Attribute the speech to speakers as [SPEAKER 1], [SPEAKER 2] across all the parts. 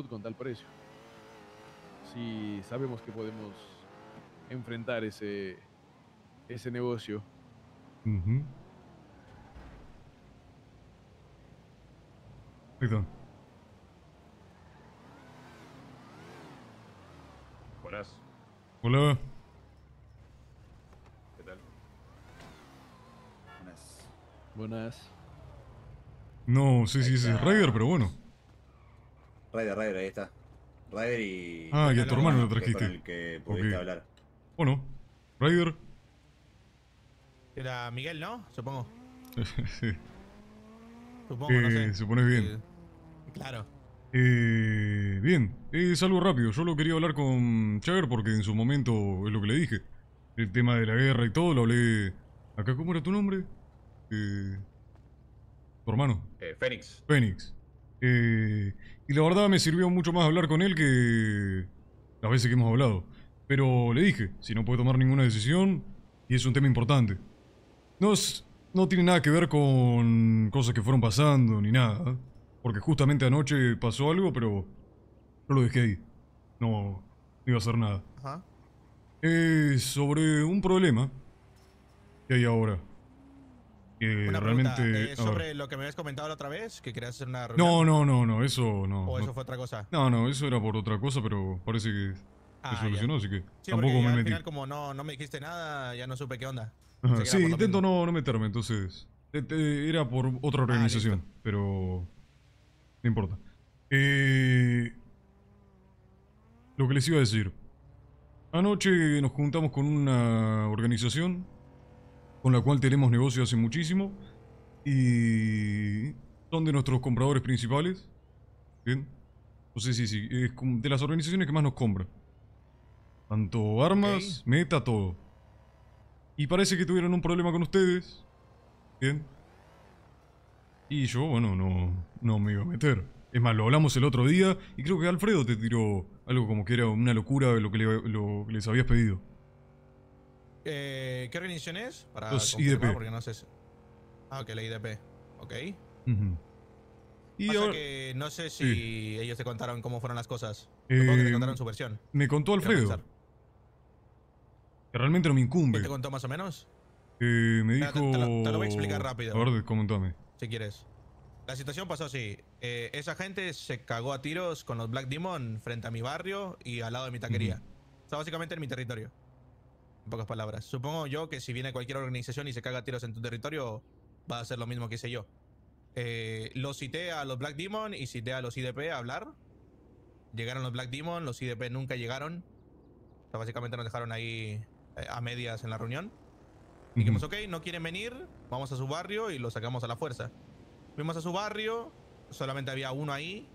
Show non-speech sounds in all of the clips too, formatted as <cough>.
[SPEAKER 1] con tal precio. Si sabemos que podemos enfrentar ese, ese negocio.
[SPEAKER 2] Uh
[SPEAKER 3] Hola.
[SPEAKER 1] ¿Qué tal? Buenas. Buenas.
[SPEAKER 3] No sé si es Raider pero bueno.
[SPEAKER 1] Raider,
[SPEAKER 4] Raider, ahí está. Raider y. Ah, y a tu hermano lo trajiste. el que pudiste hablar.
[SPEAKER 3] Bueno, Raider.
[SPEAKER 4] Era Miguel, ¿no? Supongo. <laughs> sí. Supongo, no eh, sé. Supones bien. Eh, claro.
[SPEAKER 3] Eh, bien, es algo rápido. Yo lo quería hablar con Cháver porque en su momento es lo que le dije. El tema de la guerra y todo lo hablé. ¿Acá cómo era tu nombre? Eh, tu hermano. Eh, Fénix. Fénix. Eh, y la verdad me sirvió mucho más hablar con él que las veces que hemos hablado. Pero le dije, si no puede tomar ninguna decisión, y es un tema importante. No, no tiene nada que ver con cosas que fueron pasando ni nada. Porque justamente anoche pasó algo, pero no lo dejé ahí. No, iba a hacer nada. Eh, sobre un problema que hay ahora realmente, eh, sobre
[SPEAKER 4] lo que me habías comentado la otra vez, que querías hacer una reunión. No,
[SPEAKER 3] no, no, no, eso no. ¿O eso fue otra cosa? No, no, eso era por otra cosa, pero parece que ah, se solucionó, así que tampoco me al Final,
[SPEAKER 4] como no, no me dijiste nada, ya no supe qué onda.
[SPEAKER 3] sí, intento no, meterme, entonces.
[SPEAKER 4] Era por otra ah, organización,
[SPEAKER 3] pero. No importa. Eh, lo que les iba a decir. Anoche nos juntamos con una organización con la cual tenemos negocio hace muchísimo y son de nuestros compradores principales. ¿Bien? sé si si es de las organizaciones que más nos compran. Tanto armas, meta, todo. Y parece que tuvieron un problema con ustedes. ¿Bien? Y yo, bueno, no, no me iba a meter. Es más, lo hablamos el otro día y creo que Alfredo te tiró algo como que era una locura lo que, le, lo que les habías pedido.
[SPEAKER 4] Eh, ¿Qué organización es? Para Los IDP. Porque no sé Ah, ok, la IDP. Ok. que no sé si ellos te contaron cómo fueron las cosas. Eh, te contaron su versión. Me contó Alfredo.
[SPEAKER 3] Que realmente no me incumbe. te
[SPEAKER 4] contó más o menos?
[SPEAKER 3] Eh, me dijo... Te, lo, voy a explicar rápido. A ver, comentame.
[SPEAKER 4] Si quieres. La situación pasó así. esa gente se cagó a tiros con los Black Demon frente a mi barrio y al lado de mi taquería. Está básicamente en mi territorio. En pocas palabras. Supongo yo que si viene cualquier organización y se caga tiros en tu territorio, va a ser lo mismo que hice yo. Eh, ...lo los cité a los Black Demon y cité a los IDP a hablar. Llegaron los Black Demon, los IDP nunca llegaron. O básicamente nos dejaron ahí eh, a medias en la reunión. dijimos, ok, no quieren venir, vamos a su barrio y los sacamos a la fuerza. Fuimos a su barrio, solamente había uno ahí.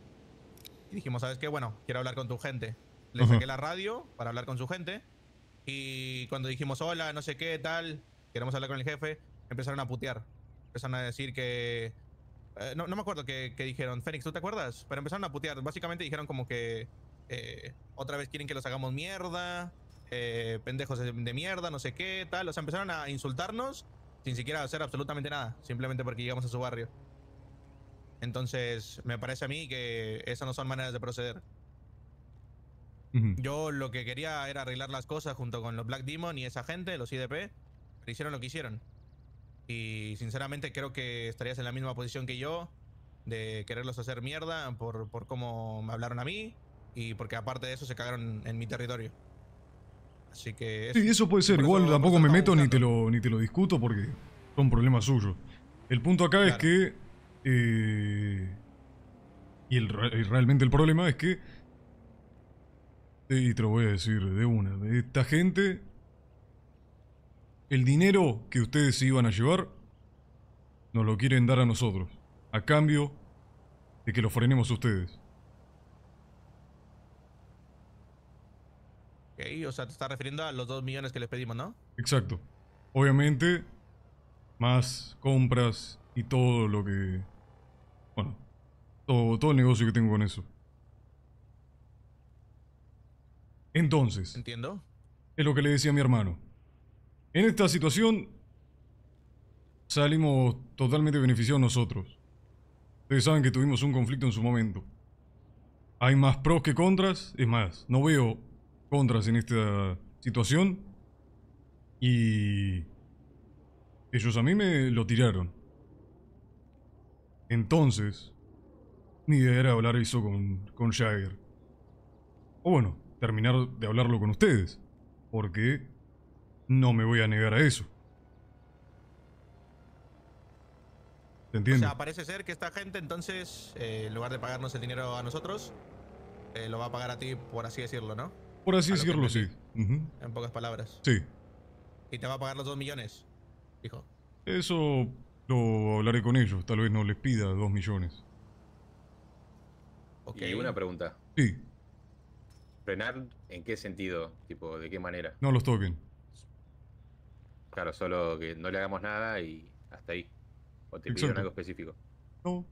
[SPEAKER 4] Y dijimos, ¿sabes qué? Bueno, quiero hablar con tu gente. Le saqué la radio para hablar con su gente. Y cuando dijimos hola, no sé qué, tal, queremos hablar con el jefe, empezaron a putear. Empezaron a decir que. Eh, no, me acuerdo qué, dijeron. Fénix, ¿tú te acuerdas? Pero empezaron a putear. Básicamente dijeron como que. Eh, otra vez quieren que los hagamos mierda. Eh, pendejos de, de mierda, no sé qué, tal. O sea, empezaron a insultarnos sin siquiera hacer absolutamente nada, simplemente porque llegamos a su barrio. Entonces, me parece a mí que esas no son maneras de proceder. Yo lo que quería era arreglar las cosas junto con los Black Demon y esa gente, los IDP, pero hicieron lo que hicieron. Y sinceramente creo que estarías en la misma posición que yo de quererlos hacer mierda por, cómo me hablaron a mí y porque aparte de eso se cagaron en mi territorio. Así que... sí, eso puede ser. Igual tampoco me meto
[SPEAKER 3] ni te, lo, ni te lo discuto porque son problemas suyos. El punto acá es que... Eh, y realmente el problema es que y te lo voy a decir de una. Esta gente, el dinero que ustedes se iban a llevar, nos lo quieren dar a nosotros, a cambio de que lo frenemos ustedes.
[SPEAKER 4] Ok, o sea, te estás refiriendo a los 2 millones que les pedimos, ¿no?
[SPEAKER 3] Exacto. Obviamente, más compras y todo lo que... Bueno, todo, todo el negocio que tengo con eso. Entonces. Entiendo. Es lo que le decía a mi hermano. En esta situación salimos totalmente beneficiados nosotros. Ustedes saben que tuvimos un conflicto en su momento. Hay más pros que contras. Es más, no veo contras en esta situación. Y... Ellos a mí me lo tiraron. Entonces, mi idea era hablar eso con, con Jagger. O bueno, terminar de hablarlo con ustedes, porque no me voy a negar a eso. ¿Te entiendo? O sea,
[SPEAKER 4] parece ser que esta gente entonces, eh, en lugar de pagarnos el dinero a nosotros, eh, lo va a pagar a ti, por así decirlo, ¿no?
[SPEAKER 3] Por así decirlo, sí.
[SPEAKER 4] En pocas palabras. Sí. ¿Y te va a pagar los dos millones? Dijo.
[SPEAKER 3] Eso lo hablaré con ellos. Tal vez no les pida dos millones.
[SPEAKER 4] Ok. una pregunta.
[SPEAKER 3] Sí.
[SPEAKER 5] ¿Frenar en qué sentido? Tipo, ¿de qué manera? No, los toquen Claro, solo que no le hagamos nada y hasta ahí. ¿O te pidieron algo específico?
[SPEAKER 3] No.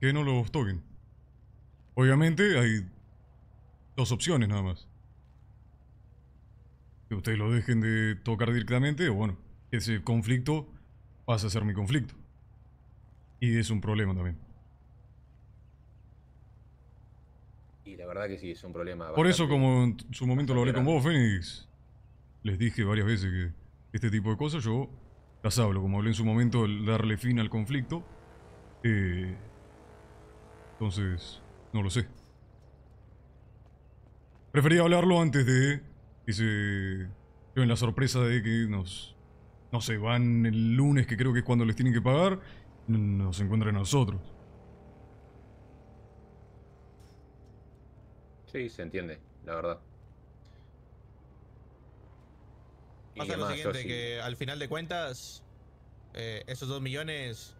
[SPEAKER 3] Que no los toquen. Obviamente hay dos opciones nada más. Que ustedes lo dejen de tocar directamente o bueno, ese conflicto pasa a ser mi conflicto. Y es un problema también.
[SPEAKER 5] Y la verdad que sí, es un problema. Por eso, como en
[SPEAKER 3] su momento lo hablé con vos, Fénix, les dije varias veces que este tipo de cosas yo las hablo. Como hablé en su momento, el darle fin al conflicto. Eh, entonces, no lo sé. Prefería hablarlo antes de que se en la sorpresa de que nos, no se van el lunes, que creo que es cuando les tienen que pagar, nos encuentran a nosotros.
[SPEAKER 5] Sí, se entiende, la verdad.
[SPEAKER 4] Pasa lo siguiente, que al final de cuentas, eh, esos dos millones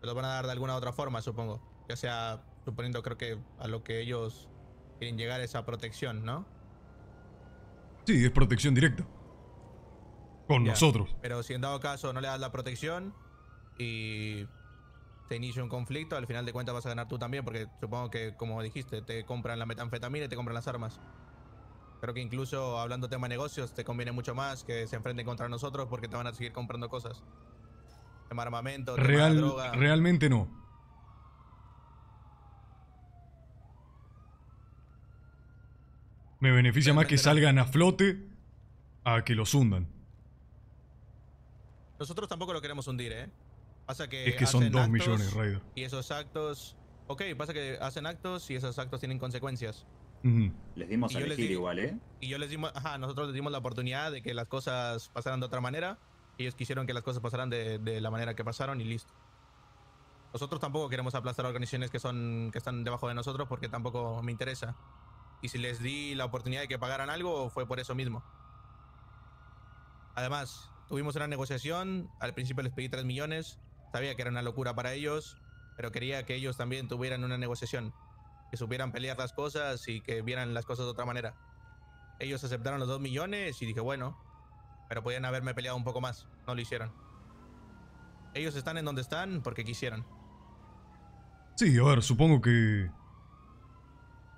[SPEAKER 4] se los van a dar de alguna otra forma, supongo. Ya sea, suponiendo creo que a lo que ellos quieren llegar esa protección, ¿no?
[SPEAKER 3] Sí, es protección directa. Con nosotros.
[SPEAKER 4] Pero si en dado caso no le das la protección y te inicia un conflicto, al final de cuentas vas a ganar tú también, porque supongo que, como dijiste, te compran la metanfetamina y te compran las armas. Creo que incluso hablando tema negocios, te conviene mucho más que se enfrenten contra nosotros porque te van a seguir comprando cosas. Tema armamento, droga.
[SPEAKER 3] Realmente no. Me beneficia más que salgan a flote a que los hundan.
[SPEAKER 4] Nosotros tampoco lo queremos hundir, ¿eh? que es que son dos millones, Raido. Y esos actos. Ok, pasa que hacen actos y esos actos tienen consecuencias.
[SPEAKER 2] Les dimos a elegir di, igual, ¿eh?
[SPEAKER 4] Y yo les dimos. Ajá, nosotros les dimos la oportunidad de que las cosas pasaran de otra manera. Ellos quisieron que las cosas pasaran de, la manera que pasaron y listo. Nosotros tampoco queremos aplastar organizaciones que, son, que están debajo de nosotros porque tampoco me interesa. Y si les di la oportunidad de que pagaran algo, fue por eso mismo. Además, tuvimos una negociación. Al principio les pedí 3 millones. Sabía que era una locura para ellos, pero quería que ellos también tuvieran una negociación, que supieran pelear las cosas y que vieran las cosas de otra manera. Ellos aceptaron los dos millones y dije, bueno, pero podían haberme peleado un poco más. No lo hicieron. Ellos están en donde están porque quisieron.
[SPEAKER 3] Sí, a ver, supongo que...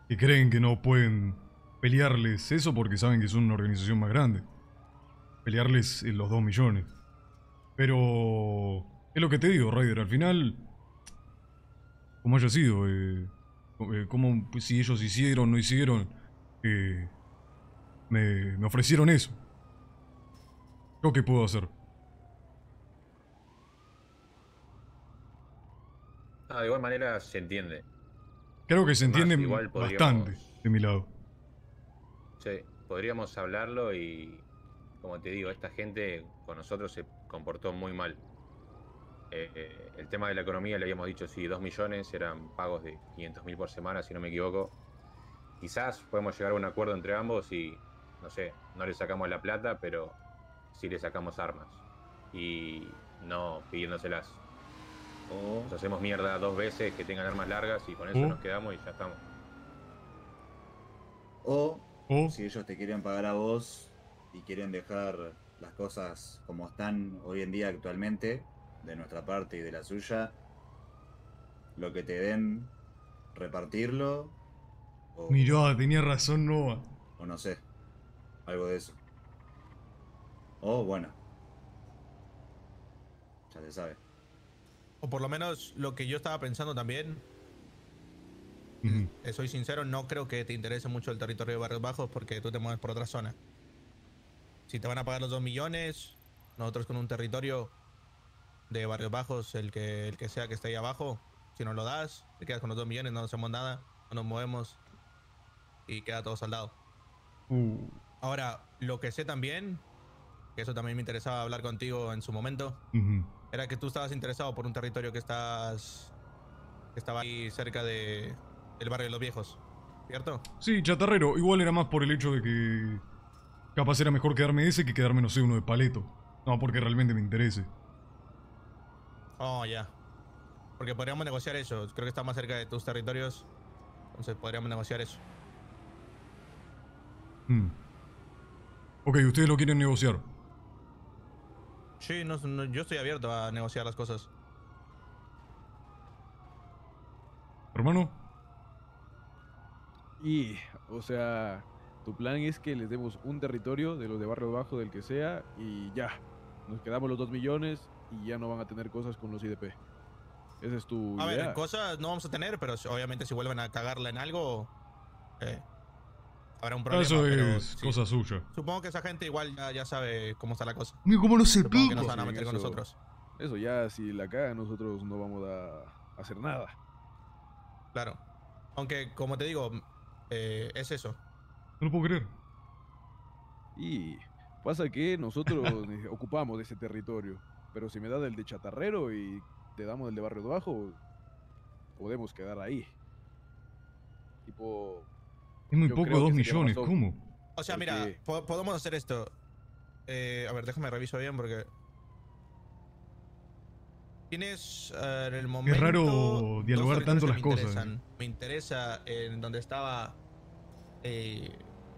[SPEAKER 3] que creen que no pueden pelearles eso porque saben que es una organización más grande. Pelearles eh, los dos millones. Pero... Es lo que te digo, Raider. Al final, como haya sido, eh, eh, como pues, si ellos hicieron, o no hicieron, eh, me, ofrecieron eso. ¿Yo qué puedo hacer?
[SPEAKER 5] Ah, de igual manera se entiende.
[SPEAKER 3] Creo que se entiende bastante de mi lado.
[SPEAKER 5] Sí, podríamos hablarlo y, como te digo, esta gente con nosotros se comportó muy mal. Eh, el tema de la economía, le habíamos dicho, si 2 millones, eran pagos de 500 mil por semana, si no me equivoco. Quizás podemos llegar a un acuerdo entre ambos y, no sé, no le sacamos la plata, pero sí le sacamos armas. Y no pidiéndoselas. o oh. Nos hacemos mierda dos veces, que tengan armas largas y con eso oh. nos quedamos y ya estamos.
[SPEAKER 2] O oh. si ellos te quieren pagar a vos y quieren dejar las cosas como están hoy en día actualmente, de nuestra parte y de la suya, lo que te den, repartirlo. Miró,
[SPEAKER 3] tenía razón Nova.
[SPEAKER 2] O no sé, algo de eso. O bueno, ya se sabe.
[SPEAKER 4] O por lo menos lo que yo estaba pensando también, eh, soy sincero, no creo que te interese mucho el territorio de Barrios Bajos porque tú te mueves por otra zona. Si te van a pagar los dos millones, nosotros con un territorio de Barrios Bajos, el que, el que sea que esté ahí abajo. Si no lo das, te quedas con los dos millones, no hacemos nada, no nos movemos y queda todo saldado. Mm. Ahora, lo que sé también, que eso también me interesaba hablar contigo en su momento, era que tú estabas interesado por un territorio que estás que estaba ahí cerca de el barrio de los viejos, ¿cierto?
[SPEAKER 3] Sí, chatarrero, igual era más por el hecho de que capaz era mejor quedarme ese que quedarme, no sé, uno de paleto. No, porque realmente me interese.
[SPEAKER 4] Oh, ya. Porque podríamos negociar eso. Creo que está más cerca de tus territorios. Entonces podríamos negociar eso.
[SPEAKER 3] Hmm. Ok, ustedes lo quieren negociar.
[SPEAKER 4] Sí, no, yo estoy abierto a negociar las cosas.
[SPEAKER 3] Hermano.
[SPEAKER 1] Y, o sea, tu plan es que les demos un territorio de los de Barrio Bajo, del que sea, y ya. Nos quedamos los dos millones y ya no van a tener cosas con los IDP. Esa es tu. A ver,
[SPEAKER 4] cosas no vamos a tener, pero obviamente si vuelven a cagarla en algo, eh, habrá un problema. Eso es
[SPEAKER 1] cosa
[SPEAKER 3] suya.
[SPEAKER 4] Supongo que esa gente igual ya, sabe cómo está la cosa. cómo lo sé, Que nos van a meter con nosotros.
[SPEAKER 1] Eso ya, si la caga, nosotros no vamos a hacer nada. Claro.
[SPEAKER 4] Aunque, como te digo, eh, es eso. No lo puedo creer.
[SPEAKER 1] Y pasa que nosotros <laughs> ocupamos ese territorio. Pero si me da del de chatarrero y te damos del de barrio bajo, podemos quedar ahí. Tipo.
[SPEAKER 3] Es muy poco, dos millones, ¿cómo?
[SPEAKER 1] O sea, mira, podemos hacer
[SPEAKER 4] esto. Eh, a ver, déjame reviso bien porque. Tienes en el momento. Es raro dialogar tanto las cosas. Eh. Me interesa en eh, donde estaba.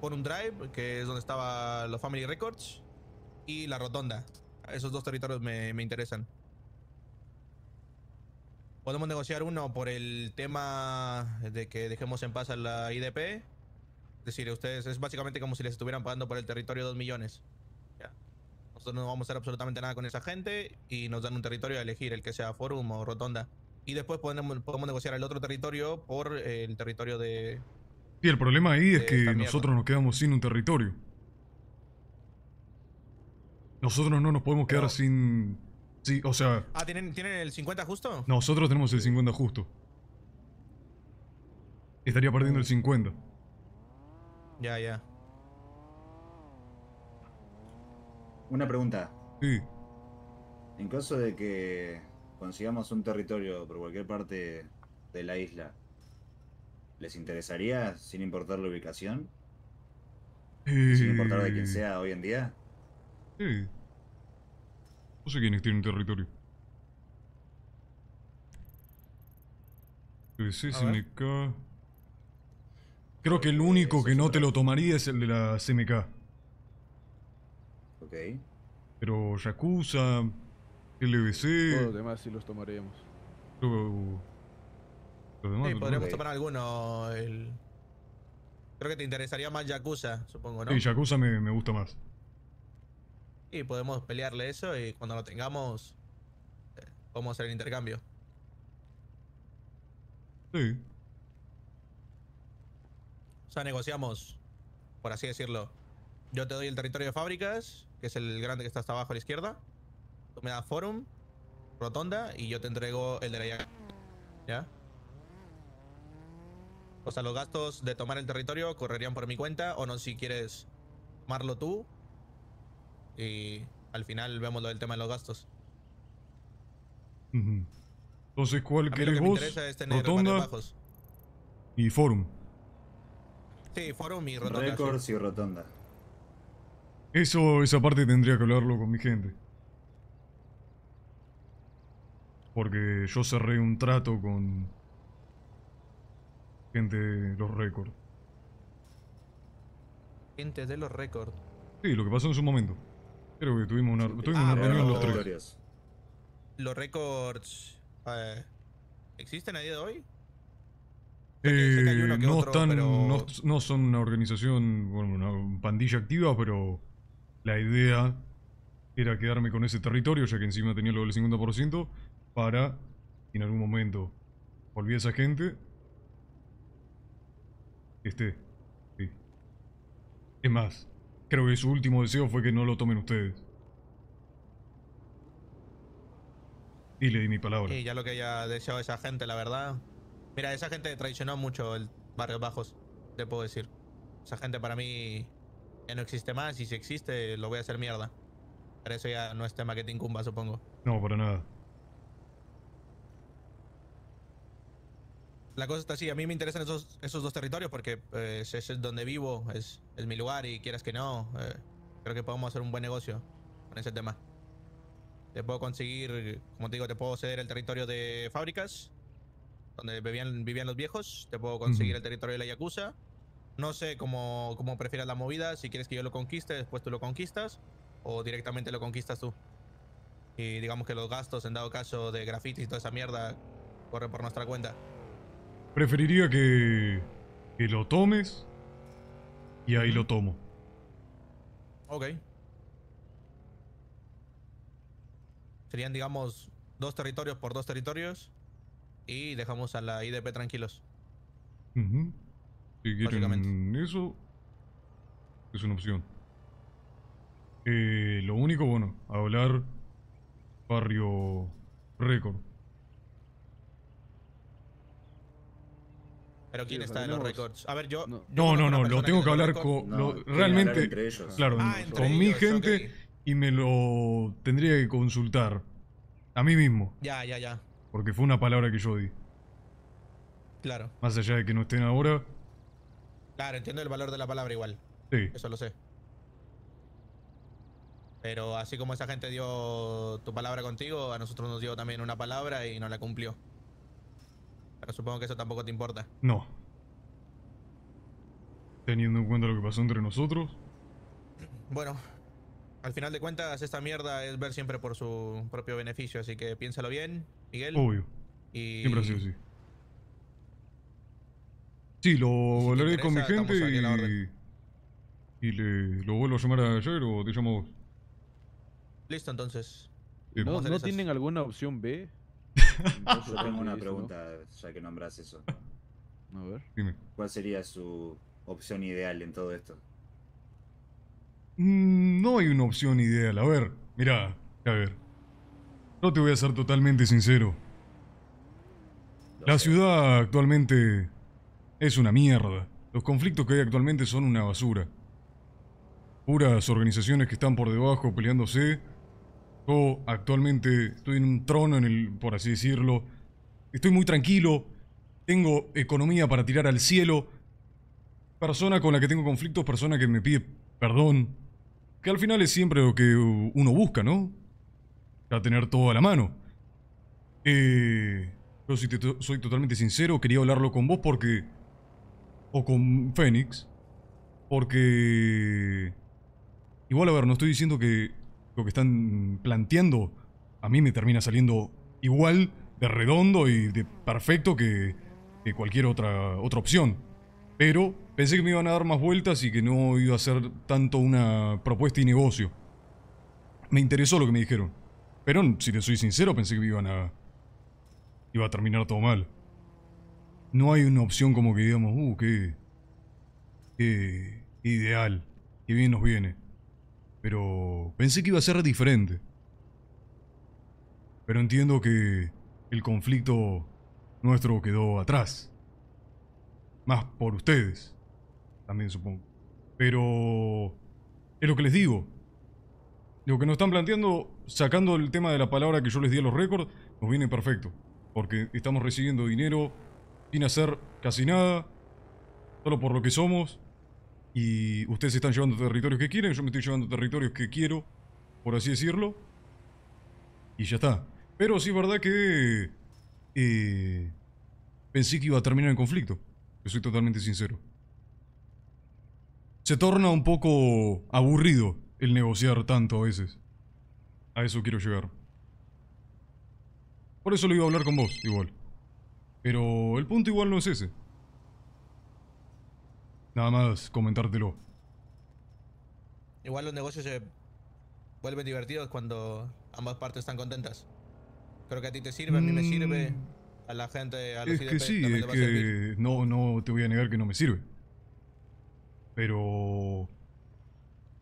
[SPEAKER 4] por un drive, que es donde estaba los Family Records. Y la rotonda, esos dos territorios me, me interesan. Podemos negociar uno por el tema de que dejemos en paz a la IDP. Es decir, ustedes es básicamente como si les estuvieran pagando por el territorio 2 millones. Nosotros no vamos a hacer absolutamente nada con esa gente y nos dan un territorio a elegir, el que sea Forum o Rotonda. Y después podemos, podemos negociar el otro territorio por el territorio de...
[SPEAKER 3] Y el problema ahí es que nosotros nos quedamos sin un territorio. Nosotros no nos podemos quedar sin... Sí, o sea...
[SPEAKER 4] Ah, ¿tienen, el 50 justo?
[SPEAKER 3] Nosotros tenemos el 50 justo. Estaría perdiendo el 50.
[SPEAKER 4] Ya, ya.
[SPEAKER 2] Una pregunta. Sí. En caso de que consigamos un territorio por cualquier parte de la isla, ¿les interesaría, sin importar la ubicación?
[SPEAKER 3] Sin importar de quién
[SPEAKER 2] eh. sea hoy en día.
[SPEAKER 3] No sé quiénes tienen territorio. SMK. Creo que el único que no te lo tomaría es el de la CMK. Ok. Pero Yakuza, LBC. Todos los demás
[SPEAKER 1] sí los tomaríamos.
[SPEAKER 3] Los demás. Sí, podríamos tomar
[SPEAKER 1] alguno.
[SPEAKER 4] El... Creo que te interesaría más Yakuza, supongo, ¿no? Sí, Yakuza
[SPEAKER 3] me, me gusta más.
[SPEAKER 4] Y podemos pelearle eso y cuando lo tengamos, eh, podemos hacer el intercambio. Sí. O sea, negociamos, por así decirlo. Yo te doy el territorio de fábricas, que es el grande que está hasta abajo a la izquierda. Tú me das Forum, Rotonda, y yo te entrego el de la ¿Ya? O sea, los gastos de tomar el territorio correrían por mi cuenta, o no si quieres tomarlo tú y al final vemos lo del tema de los gastos.
[SPEAKER 2] Entonces,
[SPEAKER 4] ¿cuál querés vos? Rotonda y Forum. Sí, Forum y Rotonda. Records
[SPEAKER 2] y Rotonda.
[SPEAKER 3] Eso, esa parte tendría que hablarlo con mi gente. Porque yo cerré un trato con gente de los récords.
[SPEAKER 4] Gente de los récords.
[SPEAKER 3] Sí, lo que pasó en su momento. Creo que tuvimos una, tuvimos ah, los
[SPEAKER 4] tres. ¿Los récords eh, existen a día de hoy?
[SPEAKER 3] Eh, no, están, no, son una organización, una pandilla activa, pero la idea era quedarme con ese territorio, ya que encima tenía lo del 50%, para en algún momento volví a esa gente. Este. Sí. Es más, Creo que su último deseo fue que no lo tomen ustedes. Y le di mi palabra. Y
[SPEAKER 4] ya lo que haya deseado esa gente, la verdad. Mira, esa gente traicionó mucho el Barrio Bajos, te puedo decir. Esa gente para mí ya no existe más y si existe lo voy a hacer mierda. Pero eso ya no es tema que te incumba, supongo. No, para nada. la cosa está así. A mí me interesan esos, esos dos territorios porque eh, es, donde vivo, es, mi lugar y quieras que no, eh, creo que podemos hacer un buen negocio con ese tema. Te puedo conseguir, como te digo, te puedo ceder el territorio de fábricas, donde vivían, vivían los viejos. Te puedo conseguir el territorio de la Yakuza. No sé cómo, cómo prefieras la movida, si quieres que yo lo conquiste, después tú lo conquistas, o directamente lo conquistas tú. Y digamos que los gastos, en dado caso, de grafitis y toda esa mierda, corren por nuestra cuenta.
[SPEAKER 3] Preferiría que, lo tomes y ahí lo tomo.
[SPEAKER 4] Ok. Serían, digamos, dos territorios por dos territorios y dejamos a la IDP tranquilos.
[SPEAKER 3] eso, es una opción. Eh, lo único, bueno, hablar barrio récord.
[SPEAKER 4] Pero ¿quién está en los récords? A ver, yo. No, no, no, lo tengo que hablar con. realmente. Claro, con mi
[SPEAKER 3] gente y me lo tendría que consultar. A mí mismo. Ya, ya, ya. Porque fue una palabra que yo di. Claro. Más allá de que no estén ahora.
[SPEAKER 4] Claro, entiendo el valor de la palabra igual. Sí. Eso lo sé. Pero así como esa gente dio tu palabra contigo, a nosotros nos dio también una palabra y no la cumplió. Pero supongo que eso tampoco te importa.
[SPEAKER 3] No. Teniendo en cuenta lo que pasó entre nosotros.
[SPEAKER 4] Bueno, al final de cuentas esta mierda es ver siempre por su propio beneficio, así que piénsalo bien, Miguel. Obvio. Y... Siempre ha sido
[SPEAKER 3] así. Sí, lo hablaré con mi gente y... y, le, lo vuelvo a llamar ayer o
[SPEAKER 1] te llamo vos.
[SPEAKER 4] Listo, entonces. Eh, ¿No, ¿no tienen
[SPEAKER 1] alguna opción B?
[SPEAKER 2] <laughs> Yo tengo ah, una pregunta, ya que nombras eso.
[SPEAKER 1] A ver. Dime.
[SPEAKER 2] ¿Cuál sería su opción ideal en todo esto?
[SPEAKER 3] Mm, no hay una opción ideal. A ver, mira, a ver. No te voy a ser totalmente sincero. La ciudad actualmente es una mierda. Los conflictos que hay actualmente son una basura. Puras organizaciones que están por debajo peleándose yo actualmente estoy en un trono, en el, por así decirlo. Estoy muy tranquilo. Tengo economía para tirar al cielo. Persona con la que tengo conflictos, persona que me pide perdón. Que al final es siempre lo que uno busca, ¿no? Para tener todo a la mano. Eh, yo si soy totalmente sincero, quería hablarlo con vos porque... O con Fénix. Porque... Igual, a ver, no estoy diciendo que lo que están planteando, a mí me termina saliendo igual de redondo y de perfecto que, cualquier otra, otra opción. Pero pensé que me iban a dar más vueltas y que no iba a ser tanto una propuesta y negocio. Me interesó lo que me dijeron. Pero si te soy sincero, pensé que me iban a... Iba a terminar todo mal. No hay una opción como que digamos, uh, qué... Qué ideal. Qué bien nos viene pero pensé que iba a ser diferente. Pero entiendo que el conflicto nuestro quedó atrás. Más por ustedes, también supongo. Pero es lo que les digo. Lo que nos están planteando, sacando el tema de la palabra que yo les di a los récords, nos viene perfecto. Porque estamos recibiendo dinero sin hacer casi nada, solo por lo que somos, y ustedes están llevando territorios que quieren, yo me estoy llevando territorios que quiero, por así decirlo. Y ya está. Pero sí es verdad que eh, pensé que iba a terminar en conflicto. Yo soy totalmente sincero. Se torna un poco aburrido el negociar tanto a veces. A eso quiero llegar. Por eso lo iba a hablar con vos, igual. Pero el punto igual no es ese. Nada más comentártelo.
[SPEAKER 4] Igual los negocios se vuelven divertidos cuando ambas partes están contentas. Creo que a ti te sirve, a mí me sirve, mm. a la gente, a los es que sí, es que
[SPEAKER 3] no, no te voy a negar que no me sirve. Pero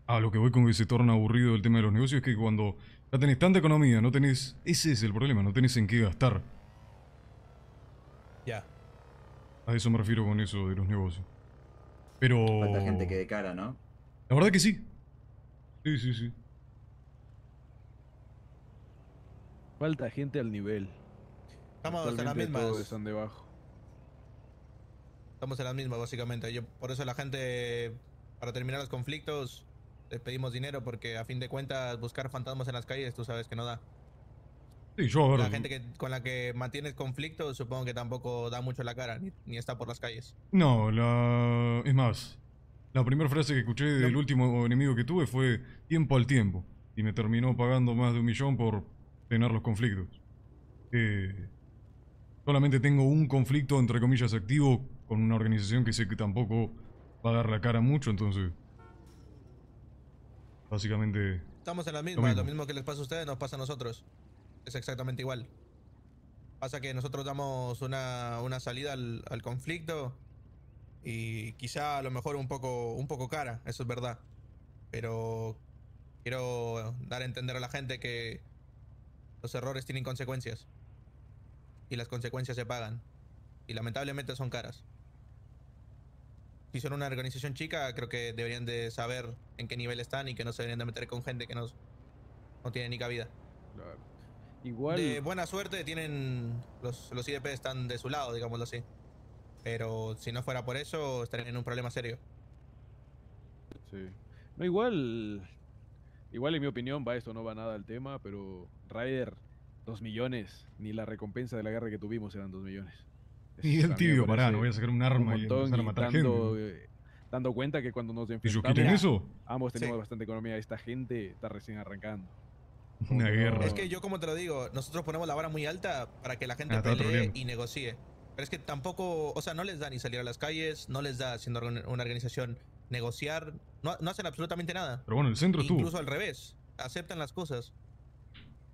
[SPEAKER 3] a lo que voy con que se torna aburrido el tema de los negocios es que cuando ya tenés tanta economía, no tenés... Ese es el problema, no tenés en qué gastar. Ya. A eso me refiero con eso de los negocios. Pero... Falta gente que de cara, ¿no? La verdad que sí. Sí,
[SPEAKER 1] sí, sí. Falta gente al nivel. Estamos en las mismas. debajo.
[SPEAKER 4] Estamos en las mismas, básicamente. Yo, por eso la gente, para terminar los conflictos, les pedimos dinero porque a fin de cuentas buscar fantasmas en las calles, tú sabes que no da.
[SPEAKER 3] Sí, yo, la gente
[SPEAKER 4] que, con la que mantienes conflicto supongo que tampoco da mucho la cara, ni, está por las calles.
[SPEAKER 3] No, la... es más, la primera frase que escuché del último enemigo que tuve fue tiempo al tiempo, y me terminó pagando más de un millón por tener los conflictos. Eh, solamente tengo un conflicto, entre comillas, activo con una organización que sé que tampoco va a dar la cara mucho, entonces... Básicamente...
[SPEAKER 4] Estamos en la misma, lo mismo que les pasa a ustedes nos pasa a nosotros es exactamente igual. Pasa que nosotros damos una, una salida al, conflicto y quizá a lo mejor un poco, un poco cara, eso es verdad. Pero quiero dar a entender a la gente que los errores tienen consecuencias. Y las consecuencias se pagan. Y lamentablemente son caras. Si son una organización chica, creo que deberían de saber en qué nivel están y que no se deberían de meter con gente que no, no tiene ni cabida.
[SPEAKER 1] De buena
[SPEAKER 4] suerte tienen. Los, los IDP están de su lado, digámoslo así. Pero si no fuera por eso, estarían en un problema serio.
[SPEAKER 1] Sí. No, igual. Igual en mi opinión va esto, no va nada al tema, pero Raider, dos millones, ni la recompensa de la guerra que tuvimos eran dos millones. <laughs>
[SPEAKER 3] Y el tibio, pará, no voy a sacar un arma un
[SPEAKER 1] dando, eh, dando cuenta que cuando nos enfrentamos, eso? ambos tenemos bastante economía. Esta gente está recién arrancando. Una guerra. Es que yo, como te lo digo, nosotros ponemos la vara muy
[SPEAKER 4] alta para que la gente ah, pelee y negocie. Pero es que tampoco, o sea, no les da ni salir a las calles, no les da, siendo una organización, negociar, no, no hacen absolutamente nada. Pero bueno, el centro Incluso Incluso al revés, aceptan las cosas.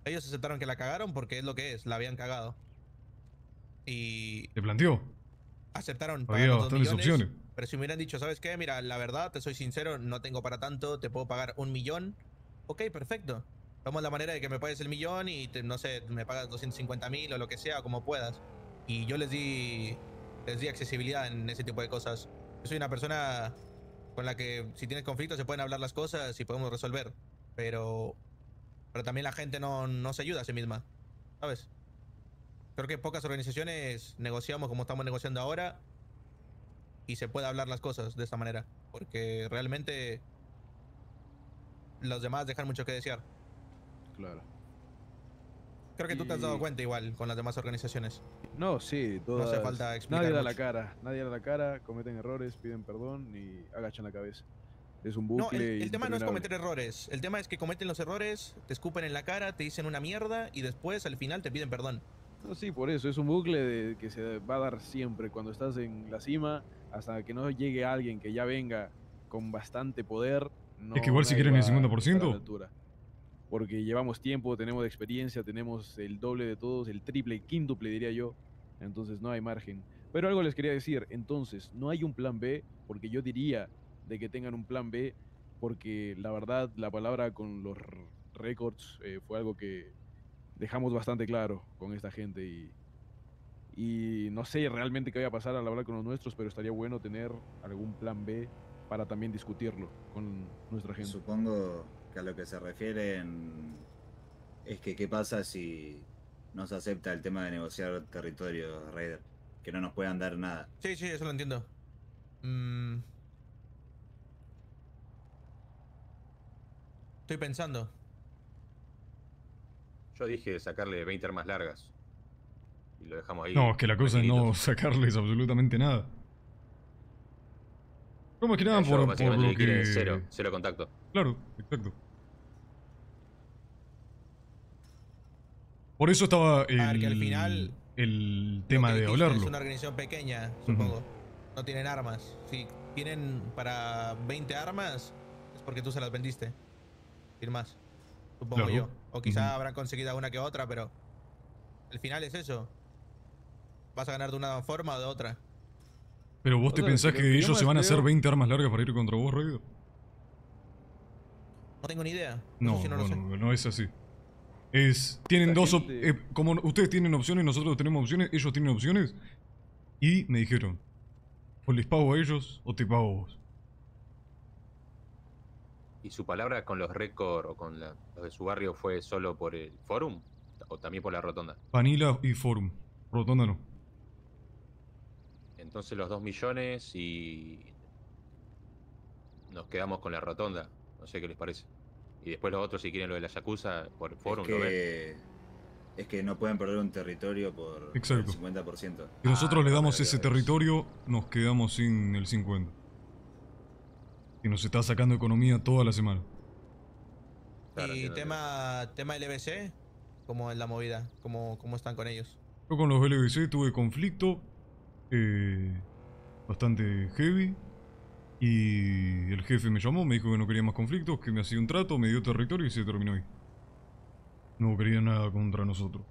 [SPEAKER 4] Ellos aceptaron que la cagaron porque es lo que es, la habían cagado. Y... ¿Te planteó? Aceptaron. Había Pero si me hubieran dicho, ¿sabes qué? Mira, la verdad, te soy sincero, no tengo para tanto, te puedo pagar un millón. Ok, perfecto vamos la manera de que me pagues el millón y no sé, me pagas 250 mil o lo que sea, como puedas. Y yo les di, les di accesibilidad en ese tipo de cosas. Yo soy una persona con la que si tienes conflictos se pueden hablar las cosas y podemos resolver. Pero, pero también la gente no, no se ayuda a sí misma, ¿sabes? Creo que pocas organizaciones negociamos como estamos negociando ahora y se puede hablar las cosas de esta manera. Porque realmente los demás dejan mucho que desear. Claro. Creo que tú te has dado cuenta igual con las demás organizaciones.
[SPEAKER 1] No, sí, todo. No hace falta explicar. Nadie da la cara, nadie da la cara, cometen errores, piden perdón y agachan la cabeza. Es un bucle. No, el, tema no es cometer
[SPEAKER 4] errores. El tema es que cometen los errores, te escupen en la cara, te dicen una mierda y después al final te piden perdón.
[SPEAKER 1] sí, por eso. Es un bucle de, que se va a dar siempre. Cuando estás en la cima, hasta que no llegue alguien que ya venga con bastante poder. es que igual si quieren el 50% porque llevamos tiempo, tenemos experiencia, tenemos el doble de todos, el triple, el quíntuple diría yo, entonces no hay margen. Pero algo les quería decir, entonces no hay un plan B, porque yo diría de que tengan un plan B, porque la verdad la palabra con los récords eh, fue algo que dejamos bastante claro con esta gente y, y no sé realmente qué va a pasar al hablar con los nuestros, pero estaría bueno tener algún plan B para también discutirlo con nuestra gente.
[SPEAKER 2] Supongo a lo que se refieren es que qué pasa si no se acepta el tema de negociar territorio Raider. Que no nos puedan dar nada.
[SPEAKER 4] Sí, sí, eso lo entiendo. Mm. Estoy pensando.
[SPEAKER 5] Yo dije sacarle 20 armas largas. Y lo dejamos ahí. No, es que la cosa es no
[SPEAKER 3] sacarles absolutamente nada.
[SPEAKER 5] ¿Cómo es que nada por, por lo que... Cero, cero contacto. Claro, exacto.
[SPEAKER 3] Por eso estaba el, al final, el tema de hablarlo. Es una
[SPEAKER 4] organización pequeña, supongo. No tienen armas. Si tienen para 20 armas, es porque tú se las vendiste. Sin más. Supongo yo. O quizá habrán conseguido una que otra, pero. Al final es eso. Vas a ganar de una forma o de otra.
[SPEAKER 3] Pero vos te pensás que, ellos se van a hacer 20 armas largas para ir contra vos, Raidor?
[SPEAKER 4] No tengo ni idea. No,
[SPEAKER 3] no es así tienen dos eh, como ustedes tienen opciones, nosotros tenemos opciones, ellos tienen opciones. Y me dijeron, o les pago a ellos o te pago a vos.
[SPEAKER 5] ¿Y su palabra con los récords o con los de su barrio fue solo por el forum? ¿O también por la rotonda?
[SPEAKER 3] Vanilla y forum. Rotonda no.
[SPEAKER 5] Entonces los dos millones y... Nos quedamos con la rotonda. No sé qué les parece. Y después los otros, si quieren lo de la Yakuza, por forum es que,
[SPEAKER 2] Es que no pueden perder un territorio por el 50%. Y nosotros ah, le damos
[SPEAKER 3] ese territorio, nos quedamos sin el 50%. Y nos está sacando economía toda la semana.
[SPEAKER 4] ¿Y tema, LBC? ¿Cómo es la movida? ¿Cómo, ¿Cómo están con ellos?
[SPEAKER 3] Yo con los LBC tuve conflicto eh, bastante heavy. Y el jefe me llamó, me dijo que no quería más conflictos, que me hacía un trato, me dio territorio y se terminó ahí. No quería nada contra nosotros.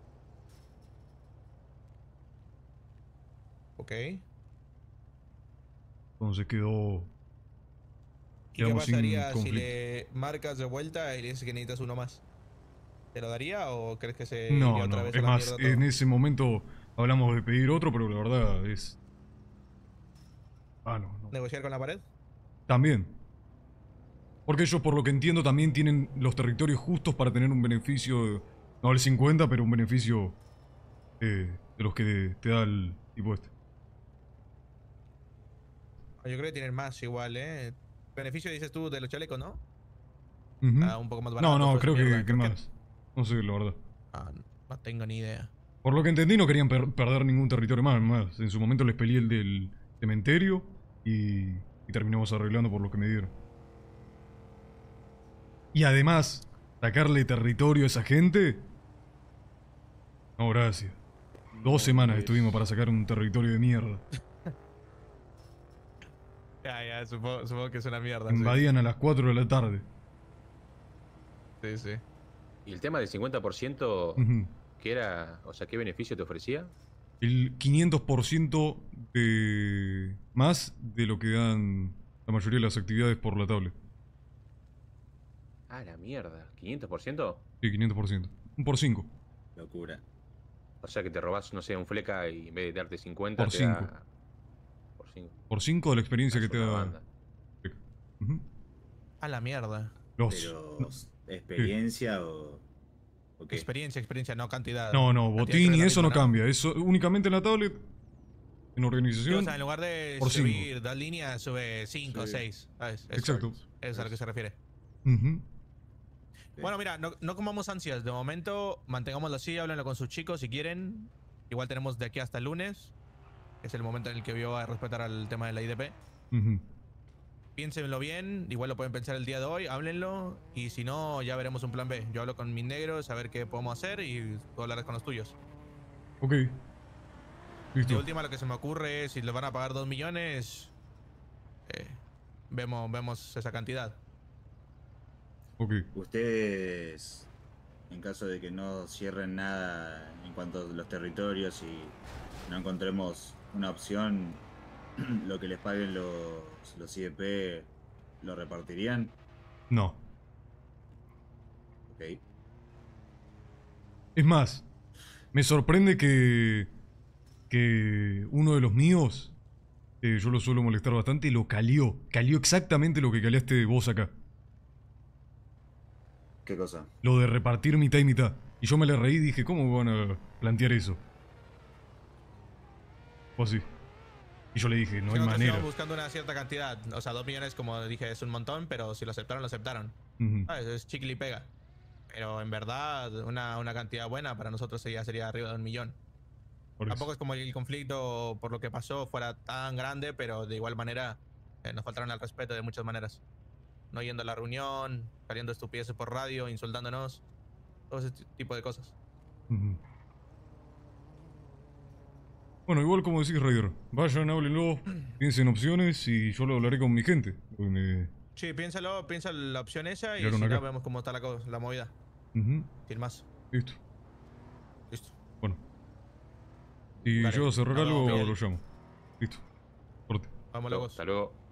[SPEAKER 3] Ok. Entonces quedó... ¿Y qué pasaría si
[SPEAKER 4] le marcas de vuelta y le dices que necesitas uno más? ¿Te lo daría o crees que se... No, otra no, es más, en
[SPEAKER 3] ese momento hablamos de pedir otro, pero la verdad es...
[SPEAKER 4] Ah, no, no. ¿Negociar con la pared?
[SPEAKER 3] También. Porque ellos, por lo que entiendo, también tienen los territorios justos para tener un beneficio, no el 50, pero un beneficio eh, de los que te da el tipo este.
[SPEAKER 4] Ah, yo creo que tienen más igual, ¿eh? Beneficio, dices tú, de los chalecos, ¿no? Ah, un poco más barato. No, no, creo pues,
[SPEAKER 3] que, más. No sé, la verdad. Ah,
[SPEAKER 4] no tengo ni idea.
[SPEAKER 3] Por lo que entendí, no querían perder ningún territorio más, más. En su momento les peleé el del cementerio y y terminamos arreglando por lo que me dieron. Y además, sacarle territorio a esa gente. No, gracias. Dos semanas estuvimos para sacar un territorio de mierda. <laughs>
[SPEAKER 4] Ya, ya, supongo, que es una mierda. Invadían
[SPEAKER 3] a las 4 de la tarde.
[SPEAKER 5] Sí, sí. ¿Y el tema del 50% era, o sea, qué beneficio te ofrecía?
[SPEAKER 3] el 500% de más de lo que dan la mayoría de las actividades por la tablet.
[SPEAKER 5] A ah, la mierda. ¿500%?
[SPEAKER 3] Sí, 500%. Un por 5.
[SPEAKER 5] Locura. O sea que te robás, no sé, un fleca y en vez de darte 50 por te Por 5.
[SPEAKER 3] Por 5 de la experiencia que te da.
[SPEAKER 4] A la mierda. Los... Pero, ¿Experiencia o...? Experiencia, experiencia, no cantidad. No, no, botín y eso no, cambia.
[SPEAKER 3] Eso únicamente en la tablet, en organización. O sea, en lugar de subir
[SPEAKER 4] dos líneas, sube cinco seis. ¿sabes? Exacto. Eso es a lo que se refiere. Bueno, mira, no, no, comamos ansias. De momento, mantengámoslo así, háblenlo con sus chicos si quieren. Igual tenemos de aquí hasta el lunes. Es el momento en el que vio a respetar al tema de la IDP piénsenlo bien, igual lo pueden pensar el día de hoy, háblenlo y si no, ya veremos un plan B. Yo hablo con mis negros a ver qué podemos hacer y tú hablarás con los tuyos.
[SPEAKER 3] Ok. Listo. Y última,
[SPEAKER 4] lo que se me ocurre es si les van a pagar 2 millones, eh, vemos, vemos esa cantidad.
[SPEAKER 2] Ok. Ustedes, en caso de que no cierren nada en cuanto a los territorios y no encontremos una opción, <clears throat> lo que les paguen los, los IEP, ¿lo repartirían? No. Ok.
[SPEAKER 3] Es más, me sorprende que, que uno de los míos, Que yo lo suelo molestar bastante, lo calió. Calió exactamente lo que caliaste vos acá. ¿Qué cosa? Lo de repartir mitad y mitad. Y yo me le reí y dije, ¿cómo van a plantear eso? O así. Y yo le dije, no hay Nosotros manera.
[SPEAKER 4] buscando una cierta cantidad. O sea, dos millones, como dije, es un montón, pero si lo aceptaron, lo aceptaron. Ah, es chicle y pega. Pero en verdad, una, una cantidad buena para nosotros sería, sería arriba de un millón. Tampoco es como el conflicto por lo que pasó fuera tan grande, pero de igual manera eh, nos faltaron al respeto de muchas maneras. No yendo a la reunión, saliendo estupideces por radio, insultándonos, todo ese tipo de cosas.
[SPEAKER 3] Bueno, igual como decís, Raider. Vayan, háblenlo, piensen opciones y yo lo hablaré con mi gente.
[SPEAKER 4] Sí, piénsalo, piensa la opción esa y si no, vemos cómo está la, la movida. Uh Sin más. Listo. Listo.
[SPEAKER 3] Bueno. Y yo cerrar algo lo llamo. Listo. Corte.
[SPEAKER 4] Vamos, locos. Hasta
[SPEAKER 5] luego.